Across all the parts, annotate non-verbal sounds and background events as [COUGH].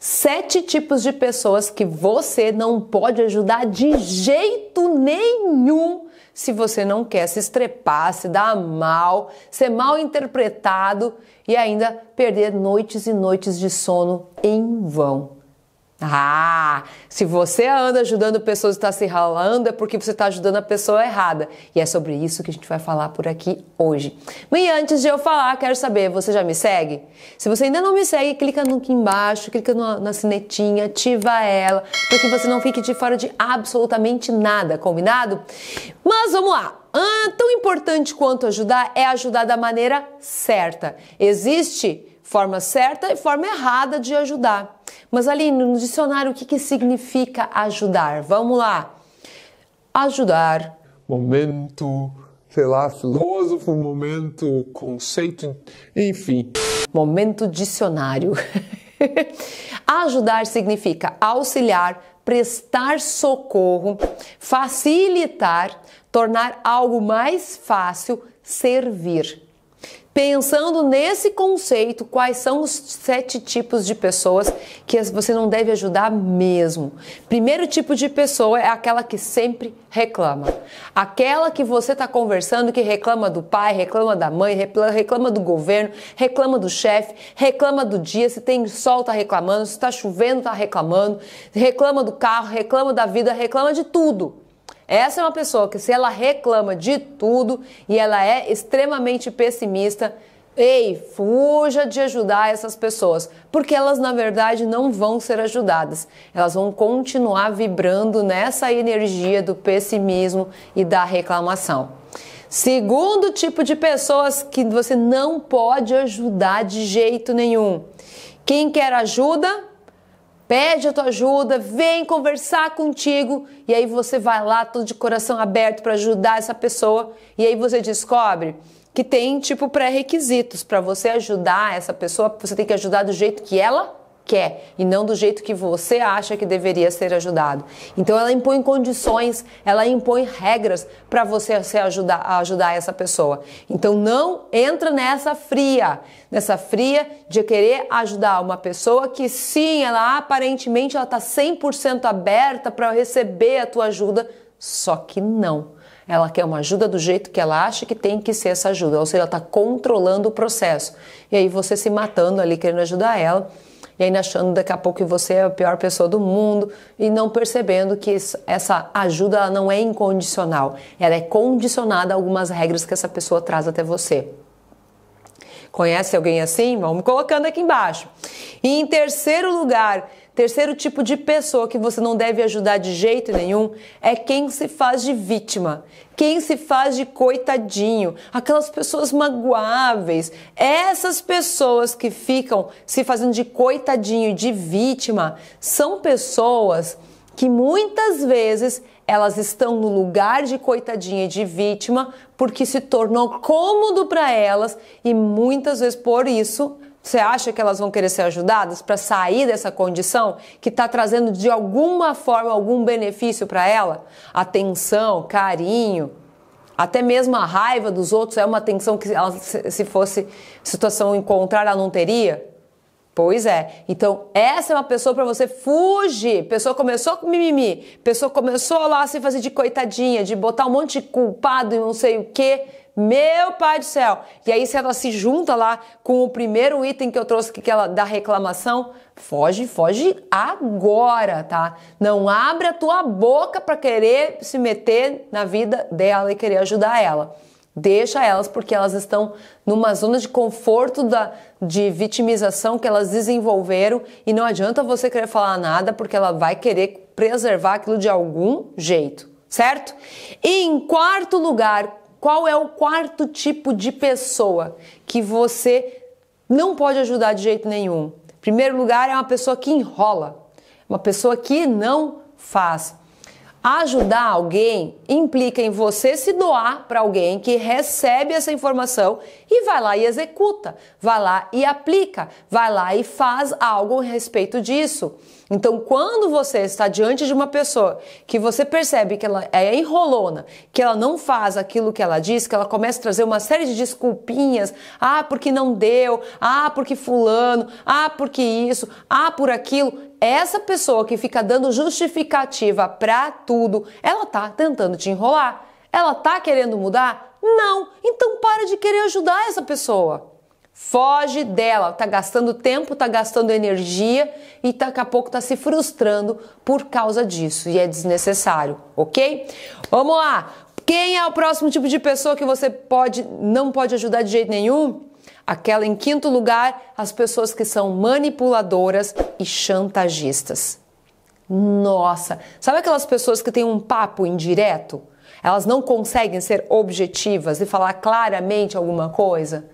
Sete tipos de pessoas que você não pode ajudar de jeito nenhum se você não quer se estrepar, se dar mal, ser mal interpretado e ainda perder noites e noites de sono em vão. Ah, se você anda ajudando pessoas e está se ralando, é porque você está ajudando a pessoa errada. E é sobre isso que a gente vai falar por aqui hoje. Mas antes de eu falar, quero saber, você já me segue? Se você ainda não me segue, clica no aqui embaixo, clica no, na sinetinha, ativa ela, para que você não fique de fora de absolutamente nada, combinado? Mas vamos lá! Ah, tão importante quanto ajudar é ajudar da maneira certa. Existe forma certa e forma errada de ajudar. Mas, Aline, no dicionário, o que, que significa ajudar? Vamos lá. Ajudar. Momento, sei lá, filósofo, momento, conceito, enfim. Momento dicionário. [LAUGHS] ajudar significa auxiliar, prestar socorro, facilitar, tornar algo mais fácil, servir. Pensando nesse conceito, quais são os sete tipos de pessoas que você não deve ajudar mesmo? Primeiro tipo de pessoa é aquela que sempre reclama. Aquela que você está conversando que reclama do pai, reclama da mãe, reclama do governo, reclama do chefe, reclama do dia, se tem sol está reclamando, se está chovendo está reclamando, reclama do carro, reclama da vida, reclama de tudo. Essa é uma pessoa que, se ela reclama de tudo e ela é extremamente pessimista, Ei, fuja de ajudar essas pessoas, porque elas na verdade não vão ser ajudadas. Elas vão continuar vibrando nessa energia do pessimismo e da reclamação. Segundo tipo de pessoas que você não pode ajudar de jeito nenhum. Quem quer ajuda pede a tua ajuda, vem conversar contigo e aí você vai lá todo de coração aberto para ajudar essa pessoa e aí você descobre que tem tipo pré-requisitos para você ajudar essa pessoa, você tem que ajudar do jeito que ela quer e não do jeito que você acha que deveria ser ajudado. Então ela impõe condições, ela impõe regras para você se ajudar, ajudar essa pessoa. Então não entra nessa fria, nessa fria de querer ajudar uma pessoa que sim, ela aparentemente ela tá 100% aberta para receber a tua ajuda, só que não. Ela quer uma ajuda do jeito que ela acha que tem que ser essa ajuda, ou seja, ela está controlando o processo. E aí você se matando ali querendo ajudar ela e ainda achando daqui a pouco que você é a pior pessoa do mundo e não percebendo que essa ajuda não é incondicional, ela é condicionada a algumas regras que essa pessoa traz até você. Conhece alguém assim? Vamos colocando aqui embaixo. E em terceiro lugar, Terceiro tipo de pessoa que você não deve ajudar de jeito nenhum é quem se faz de vítima, quem se faz de coitadinho, aquelas pessoas magoáveis. Essas pessoas que ficam se fazendo de coitadinho, de vítima, são pessoas que muitas vezes elas estão no lugar de coitadinha e de vítima porque se tornou cômodo para elas e muitas vezes por isso você acha que elas vão querer ser ajudadas para sair dessa condição que está trazendo de alguma forma algum benefício para ela? Atenção, carinho, até mesmo a raiva dos outros é uma atenção que ela, se fosse situação encontrar, ela não teria? Pois é. Então, essa é uma pessoa para você fugir. Pessoa começou com mimimi, pessoa começou lá a se fazer de coitadinha, de botar um monte de culpado e não sei o quê. Meu pai do céu! E aí, se ela se junta lá com o primeiro item que eu trouxe, que ela da reclamação, foge, foge agora, tá? Não abre a tua boca para querer se meter na vida dela e querer ajudar ela. Deixa elas porque elas estão numa zona de conforto da, de vitimização que elas desenvolveram e não adianta você querer falar nada porque ela vai querer preservar aquilo de algum jeito, certo? E em quarto lugar, qual é o quarto tipo de pessoa que você não pode ajudar de jeito nenhum? Primeiro lugar é uma pessoa que enrola, uma pessoa que não faz. Ajudar alguém implica em você se doar para alguém que recebe essa informação e vai lá e executa, vai lá e aplica, vai lá e faz algo a respeito disso. Então, quando você está diante de uma pessoa que você percebe que ela é enrolona, que ela não faz aquilo que ela diz, que ela começa a trazer uma série de desculpinhas, ah, porque não deu, ah, porque fulano, ah, porque isso, ah, por aquilo, essa pessoa que fica dando justificativa para tudo. Ela tá tentando te enrolar. Ela tá querendo mudar? Não. Então para de querer ajudar essa pessoa. Foge dela, tá gastando tempo, tá gastando energia e daqui a pouco tá se frustrando por causa disso e é desnecessário, ok? Vamos lá. Quem é o próximo tipo de pessoa que você pode não pode ajudar de jeito nenhum? Aquela em quinto lugar, as pessoas que são manipuladoras e chantagistas. Nossa, sabe aquelas pessoas que têm um papo indireto? Elas não conseguem ser objetivas e falar claramente alguma coisa?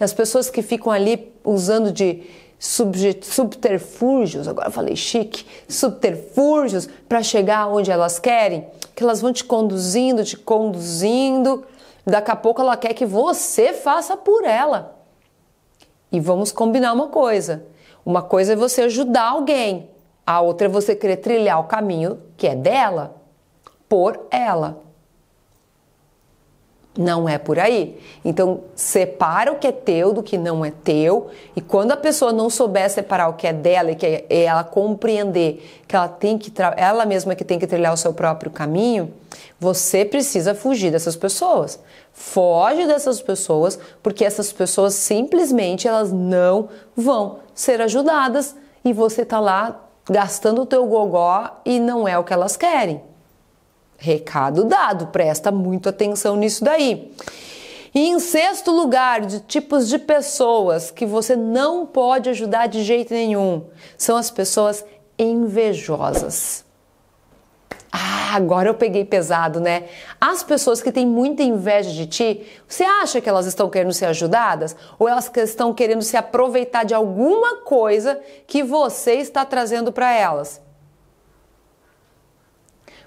E as pessoas que ficam ali usando de subterfúgios, agora falei chique, subterfúgios para chegar onde elas querem, que elas vão te conduzindo, te conduzindo, daqui a pouco ela quer que você faça por ela. E vamos combinar uma coisa: uma coisa é você ajudar alguém, a outra é você querer trilhar o caminho que é dela, por ela. Não é por aí. Então, separa o que é teu do que não é teu. E quando a pessoa não souber separar o que é dela e que é ela compreender que ela tem que ela mesma que tem que trilhar o seu próprio caminho, você precisa fugir dessas pessoas. Foge dessas pessoas, porque essas pessoas simplesmente elas não vão ser ajudadas e você tá lá gastando o teu gogó e não é o que elas querem. Recado dado, presta muita atenção nisso daí. E em sexto lugar, de tipos de pessoas que você não pode ajudar de jeito nenhum, são as pessoas invejosas. Ah, agora eu peguei pesado, né? As pessoas que têm muita inveja de ti, você acha que elas estão querendo ser ajudadas? Ou elas estão querendo se aproveitar de alguma coisa que você está trazendo para elas?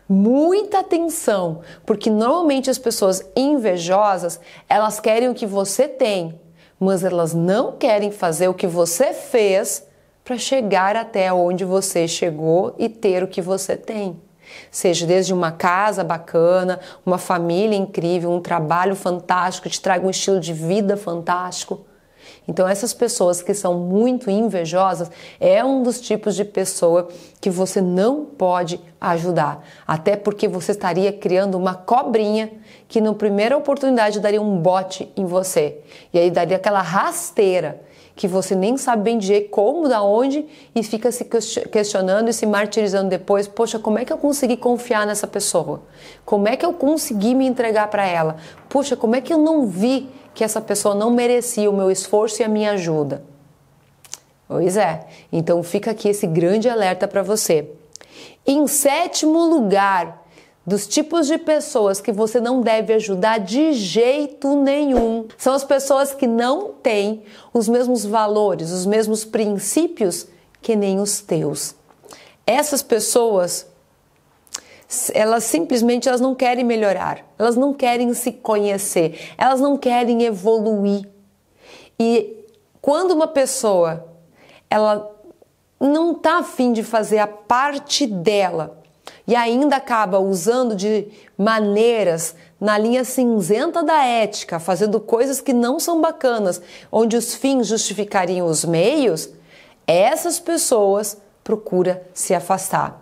Muita atenção, porque normalmente as pessoas invejosas, elas querem o que você tem, mas elas não querem fazer o que você fez para chegar até onde você chegou e ter o que você tem. Seja desde uma casa bacana, uma família incrível, um trabalho fantástico, te traga um estilo de vida fantástico. Então, essas pessoas que são muito invejosas é um dos tipos de pessoa que você não pode ajudar. Até porque você estaria criando uma cobrinha que, na primeira oportunidade, daria um bote em você. E aí daria aquela rasteira que você nem sabe bem dizer como, da onde, e fica se questionando e se martirizando depois. Poxa, como é que eu consegui confiar nessa pessoa? Como é que eu consegui me entregar para ela? Poxa, como é que eu não vi que essa pessoa não merecia o meu esforço e a minha ajuda? Pois é. Então fica aqui esse grande alerta para você. Em sétimo lugar, dos tipos de pessoas que você não deve ajudar de jeito nenhum são as pessoas que não têm os mesmos valores, os mesmos princípios que nem os teus. Essas pessoas elas simplesmente elas não querem melhorar, elas não querem se conhecer, elas não querem evoluir. E quando uma pessoa ela não está afim de fazer a parte dela e ainda acaba usando de maneiras na linha cinzenta da ética, fazendo coisas que não são bacanas, onde os fins justificariam os meios, essas pessoas procura se afastar.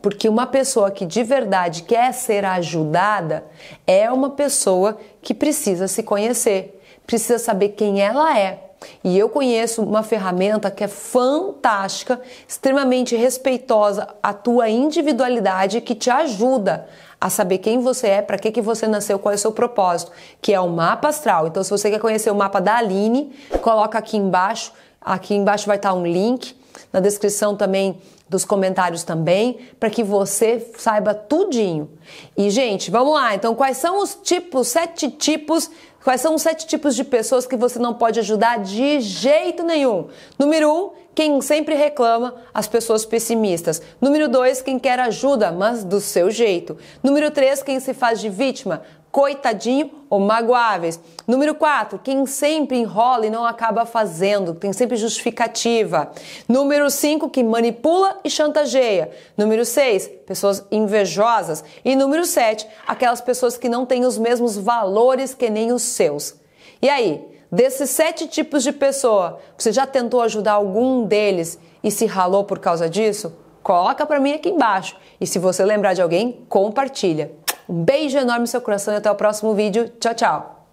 Porque uma pessoa que de verdade quer ser ajudada é uma pessoa que precisa se conhecer, precisa saber quem ela é, e eu conheço uma ferramenta que é fantástica, extremamente respeitosa à tua individualidade que te ajuda a saber quem você é, para que, que você nasceu, qual é o seu propósito, que é o mapa astral. Então, se você quer conhecer o mapa da Aline, coloca aqui embaixo. Aqui embaixo vai estar um link. Na descrição também dos comentários também, para que você saiba tudinho. E gente, vamos lá. Então, quais são os tipos, sete tipos Quais são os sete tipos de pessoas que você não pode ajudar de jeito nenhum? Número um, quem sempre reclama, as pessoas pessimistas. Número dois, quem quer ajuda, mas do seu jeito. Número três, quem se faz de vítima, coitadinho ou magoáveis. Número 4, quem sempre enrola e não acaba fazendo, tem sempre justificativa. Número 5, que manipula e chantageia. Número 6, pessoas invejosas. E número 7, aquelas pessoas que não têm os mesmos valores que nem os seus. E aí, desses sete tipos de pessoa, você já tentou ajudar algum deles e se ralou por causa disso? Coloca para mim aqui embaixo. E se você lembrar de alguém, compartilha. Um beijo enorme no seu coração e até o próximo vídeo. Tchau, tchau!